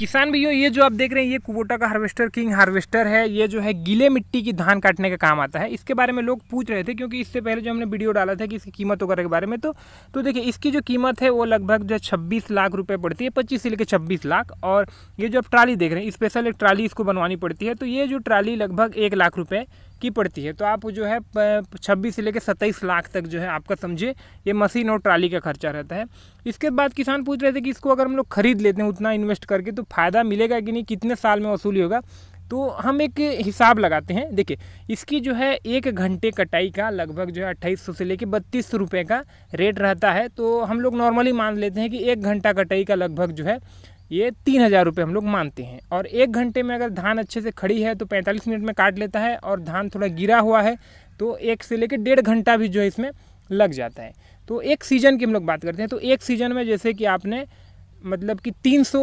किसान भैया ये जो आप देख रहे हैं ये कुबोटा का हार्वेस्टर किंग हार्वेस्टर है ये जो है गीले मिट्टी की धान काटने का काम आता है इसके बारे में लोग पूछ रहे थे क्योंकि इससे पहले जो हमने वीडियो डाला था कि इसकी कीमत वगैरह के बारे में तो तो देखिए इसकी जो कीमत है वो लगभग जो है छब्बीस लाख रुपये पड़ती है पच्चीस से लेकर छब्बीस लाख और ये जो आप ट्राली देख रहे हैं स्पेशल एक ट्राली इसको बनवानी पड़ती है तो ये जो ट्राली लगभग एक लाख रुपये की पड़ती है तो आप जो है छब्बीस से लेकर सत्ताईस लाख तक जो है आपका समझिए ये मशीन और ट्राली का खर्चा रहता है इसके बाद किसान पूछ रहे थे कि इसको अगर हम लोग खरीद लेते हैं उतना इन्वेस्ट करके तो फ़ायदा मिलेगा कि नहीं कितने साल में वसूली होगा तो हम एक हिसाब लगाते हैं देखिए इसकी जो है एक घंटे कटाई का लगभग जो है अट्ठाईस सौ से लेकर बत्तीस सौ रुपये का रेट रहता है तो हम लोग नॉर्मली मान लेते हैं कि एक घंटा कटाई का लगभग जो है ये तीन हज़ार रुपये हम लोग मानते हैं और एक घंटे में अगर धान अच्छे से खड़ी है तो पैंतालीस मिनट में काट लेता है और धान थोड़ा गिरा हुआ है तो एक से लेकर डेढ़ घंटा भी जो है इसमें लग जाता है तो एक सीज़न की हम लोग बात करते हैं तो एक सीज़न में जैसे कि आपने मतलब कि 300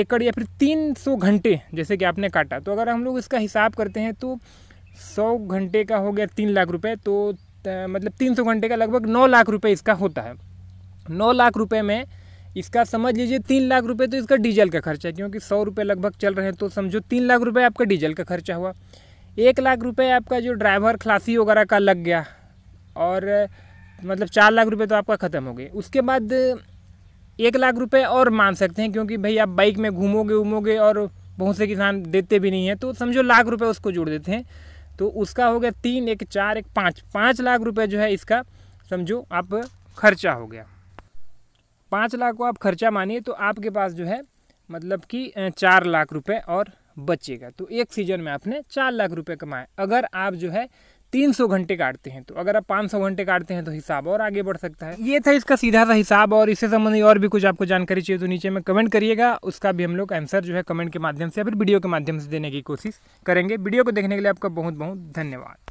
एकड़ या फिर 300 घंटे जैसे कि आपने काटा तो अगर हम लोग इसका हिसाब करते हैं तो 100 घंटे का हो गया तीन लाख रुपए तो मतलब मतलब 300 घंटे का लगभग 9 लाख रुपए इसका होता है 9 लाख रुपए में इसका समझ लीजिए तीन लाख रुपये तो इसका डीजल का खर्चा है क्योंकि सौ रुपये लगभग चल रहे हैं तो समझो तीन लाख रुपये आपका डीजल का खर्चा हुआ एक लाख रुपये आपका जो ड्राइवर खलासी वगैरह का लग गया और मतलब चार लाख रुपये तो आपका ख़त्म हो गया उसके बाद एक लाख रुपये और मान सकते हैं क्योंकि भाई आप बाइक में घूमोगे उमोगे और बहुत से किसान देते भी नहीं हैं तो समझो लाख रुपये उसको जोड़ देते हैं तो उसका हो गया तीन एक चार एक पाँच पाँच लाख रुपये जो है इसका समझो आप खर्चा हो गया पाँच लाख को आप खर्चा मानिए तो आपके पास जो है मतलब कि चार लाख रुपए और बचेगा तो एक सीजन में आपने चार लाख रुपए कमाए अगर आप जो है तीन सौ घंटे काटते हैं तो अगर आप पाँच सौ घंटे काटते हैं तो हिसाब और आगे बढ़ सकता है ये था इसका सीधा सा हिसाब और इससे संबंधित और भी कुछ आपको जानकारी चाहिए तो नीचे में कमेंट करिएगा उसका भी हम लोग आंसर जो है कमेंट के माध्यम से या फिर वीडियो के माध्यम से देने की कोशिश करेंगे वीडियो को देखने के लिए आपका बहुत बहुत धन्यवाद